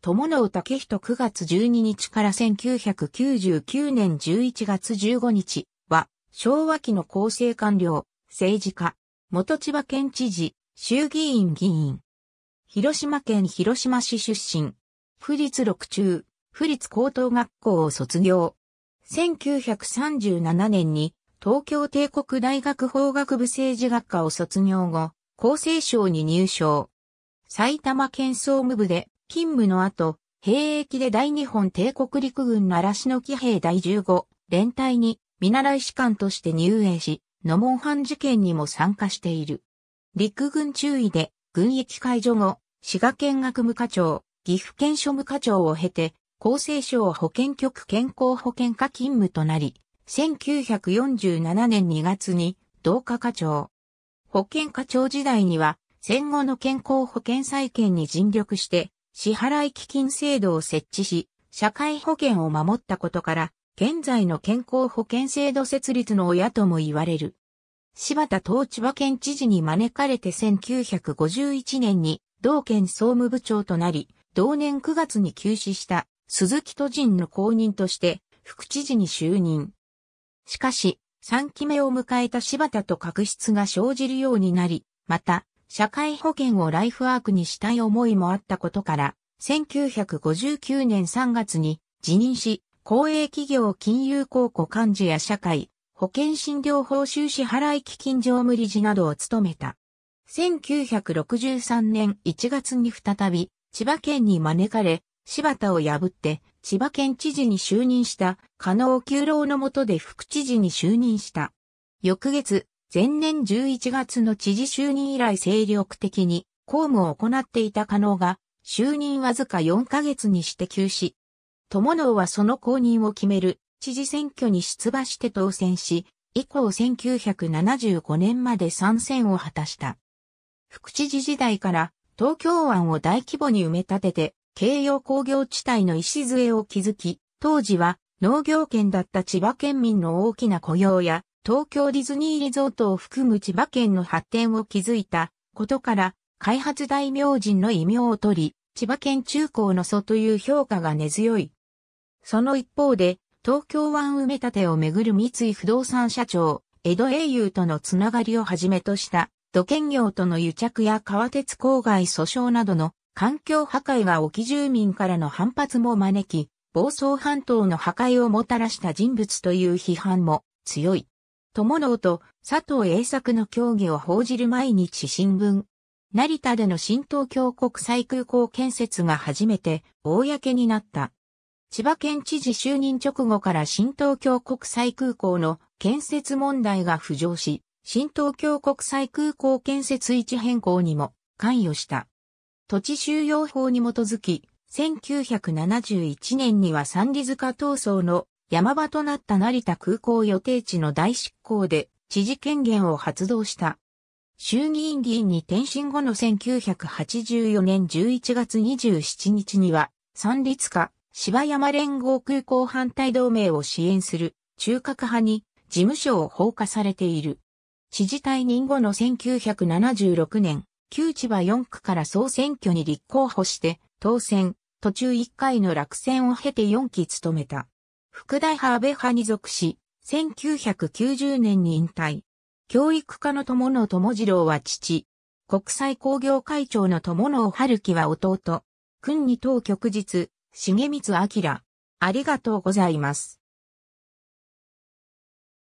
友野武人9月12日から1999年11月15日は、昭和期の厚生官僚、政治家、元千葉県知事、衆議院議員。広島県広島市出身。府立六中、府立高等学校を卒業。1937年に東京帝国大学法学部政治学科を卒業後、厚生省に入省。埼玉県総務部で勤務の後、兵役で大日本帝国陸軍奈良市の騎兵第15連隊に見習い士官として入営し、野門藩事件にも参加している。陸軍中尉で軍役解除後、滋賀県学務課長、岐阜県庶務課長を経て、厚生省保健局健康保険課勤務となり、1947年2月に同課課長。保健課長時代には、戦後の健康保険再建に尽力して、支払基金制度を設置し、社会保険を守ったことから、現在の健康保険制度設立の親とも言われる。柴田東千葉県知事に招かれて1951年に同県総務部長となり、同年9月に休止した鈴木都人の後任として副知事に就任。しかし、3期目を迎えた柴田と確執が生じるようになり、また、社会保険をライフワークにしたい思いもあったことから、1959年3月に辞任し、公営企業金融公庫幹事や社会、保険診療報酬支払い基金常務理事などを務めた。1963年1月に再び、千葉県に招かれ、柴田を破って、千葉県知事に就任した、加納九郎のもとで副知事に就任した。翌月、前年11月の知事就任以来精力的に公務を行っていた加納が、就任わずか4ヶ月にして休止。友能はその公認を決める知事選挙に出馬して当選し、以降1975年まで参戦を果たした。副知事時代から東京湾を大規模に埋め立てて、京葉工業地帯の礎を築き、当時は農業圏だった千葉県民の大きな雇用や東京ディズニーリゾートを含む千葉県の発展を築いたことから、開発大名人の異名を取り、千葉県中高の祖という評価が根強い。その一方で、東京湾埋め立てをめぐる三井不動産社長、江戸英雄とのつながりをはじめとした、土建業との癒着や川鉄郊外訴訟などの環境破壊が沖住民からの反発も招き、房総半島の破壊をもたらした人物という批判も強い。友郎と佐藤栄作の協議を報じる毎日新聞。成田での新東京国際空港建設が初めて公になった。千葉県知事就任直後から新東京国際空港の建設問題が浮上し、新東京国際空港建設位置変更にも関与した。土地収容法に基づき、1971年には三里塚闘争の山場となった成田空港予定地の大執行で知事権限を発動した。衆議院議員に転身後の1984年11月27日には、三立化、芝山連合空港反対同盟を支援する中核派に事務所を放火されている。知事退任後の1976年、旧千葉4区から総選挙に立候補して当選、途中1回の落選を経て4期務めた。副大派安倍派に属し、1990年に引退。教育家の友野友次郎は父。国際工業会長の友野春樹は弟。君に当局日、重光明。ありがとうございます。